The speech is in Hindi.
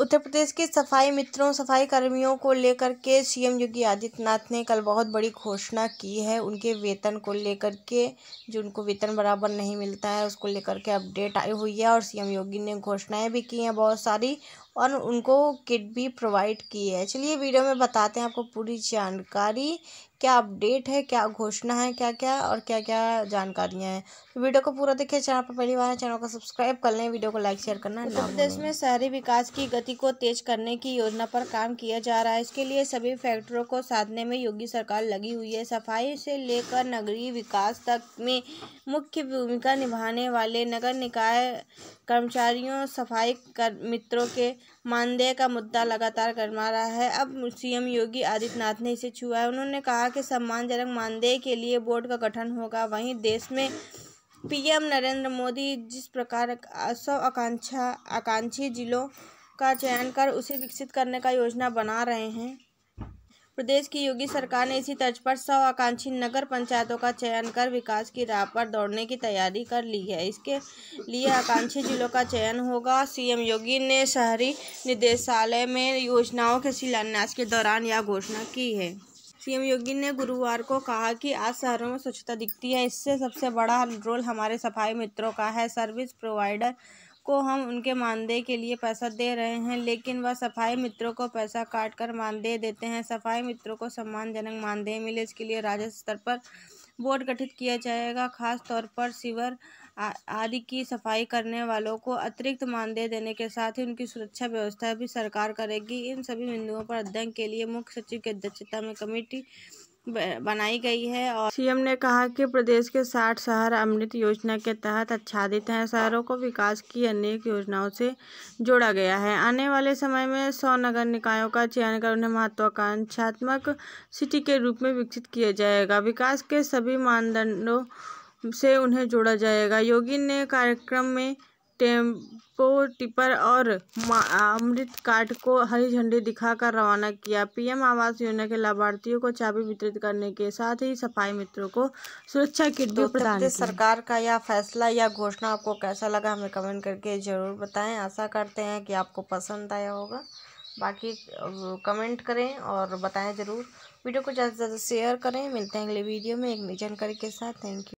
उत्तर प्रदेश के सफाई मित्रों सफाई कर्मियों को लेकर के सीएम योगी आदित्यनाथ ने कल बहुत बड़ी घोषणा की है उनके वेतन को लेकर के जो उनको वेतन बराबर नहीं मिलता है उसको लेकर के अपडेट आई हुई है और सीएम योगी ने घोषणाएं भी की हैं बहुत सारी और उनको किट भी प्रोवाइड की है चलिए वीडियो में बताते हैं आपको पूरी जानकारी क्या अपडेट है क्या घोषणा है क्या क्या और क्या क्या जानकारियाँ हैं तो वीडियो को पूरा देखिए चैनल पर पहली बार चैनल को सब्सक्राइब कर लें वीडियो को लाइक शेयर करना उत्तर प्रदेश में शहरी विकास की गति को तेज करने की योजना पर काम किया जा रहा है इसके लिए सभी फैक्टरों को साधने में योगी सरकार लगी हुई है सफाई से लेकर नगरीय विकास तक में मुख्य भूमिका निभाने वाले नगर निकाय कर्मचारियों सफाई कर मित्रों के मानदेय का मुद्दा लगातार गरमा रहा है अब सीएम योगी आदित्यनाथ ने इसे छुआ है उन्होंने कहा कि सम्मानजनक मानदेय के लिए बोर्ड का गठन होगा वहीं देश में पीएम नरेंद्र मोदी जिस प्रकार सौ आकांक्षा आकांक्षी जिलों का चयन कर उसे विकसित करने का योजना बना रहे हैं प्रदेश की योगी सरकार ने इसी तर्ज पर सौ आकांक्षी नगर पंचायतों का चयन कर विकास की राह पर दौड़ने की तैयारी कर ली है इसके लिए आकांक्षी जिलों का चयन होगा सीएम योगी ने शहरी निदेशालय में योजनाओं के शिलान्यास के दौरान यह घोषणा की है सीएम योगी ने गुरुवार को कहा कि आज शहरों में स्वच्छता दिखती है इससे सबसे बड़ा रोल हमारे सफाई मित्रों का है सर्विस प्रोवाइडर को हम उनके मानदेय के लिए पैसा दे रहे हैं लेकिन वह सफाई मित्रों को पैसा काट कर मानदेय देते हैं सफाई मित्रों को सम्मानजनक मानदेय मिले इसके लिए राज्य स्तर पर बोर्ड गठित किया जाएगा खास तौर पर सीवर आदि की सफाई करने वालों को अतिरिक्त मानदेय देने के साथ ही उनकी सुरक्षा व्यवस्था भी सरकार करेगी इन सभी बिंदुओं पर अध्ययन के लिए मुख्य सचिव की अध्यक्षता में कमेटी बनाई गई है और सीएम ने कहा कि प्रदेश के साठ शहर अमृत योजना के तहत आच्छादित हैं शहरों को विकास की अनेक योजनाओं से जोड़ा गया है आने वाले समय में सौ नगर निकायों का चयन कर उन्हें महत्वाकांक्षात्मक सिटी के रूप में विकसित किया जाएगा विकास के सभी मानदंडों से उन्हें जोड़ा जाएगा योगी ने कार्यक्रम में टेम्पो टिपर और अमृत कार्ड को हरी झंडी दिखाकर रवाना किया पीएम आवास योजना के लाभार्थियों को चाबी वितरित करने के साथ ही सफाई मित्रों को सुरक्षा किट भी तो प्रदान सरकार का यह फैसला या घोषणा आपको कैसा लगा हमें कमेंट करके ज़रूर बताएं आशा करते हैं कि आपको पसंद आया होगा बाकी कमेंट करें और बताएं ज़रूर वीडियो को ज़्यादा से ज़्यादा शेयर करें मिलते हैं अगले वीडियो में एक नई जानकारी के साथ थैंक यू